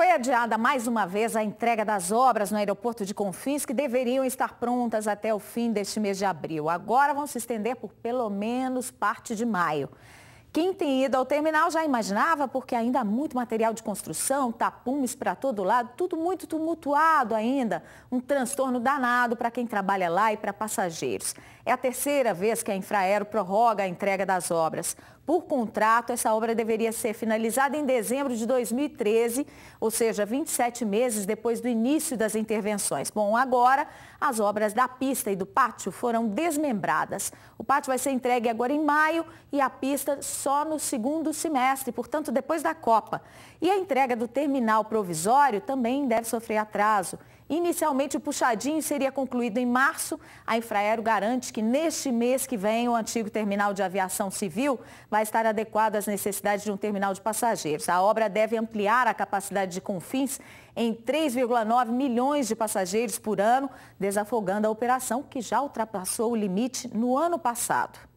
Foi adiada mais uma vez a entrega das obras no aeroporto de Confins, que deveriam estar prontas até o fim deste mês de abril. Agora vão se estender por pelo menos parte de maio. Quem tem ido ao terminal já imaginava, porque ainda há muito material de construção, tapumes para todo lado, tudo muito tumultuado ainda. Um transtorno danado para quem trabalha lá e para passageiros. É a terceira vez que a Infraero prorroga a entrega das obras. Por contrato, essa obra deveria ser finalizada em dezembro de 2013, ou seja, 27 meses depois do início das intervenções. Bom, agora as obras da pista e do pátio foram desmembradas. O pátio vai ser entregue agora em maio e a pista só no segundo semestre, portanto, depois da Copa. E a entrega do terminal provisório também deve sofrer atraso. Inicialmente, o puxadinho seria concluído em março. A Infraero garante que neste mês que vem, o antigo terminal de aviação civil vai estar adequado às necessidades de um terminal de passageiros. A obra deve ampliar a capacidade de confins em 3,9 milhões de passageiros por ano, desafogando a operação que já ultrapassou o limite no ano passado.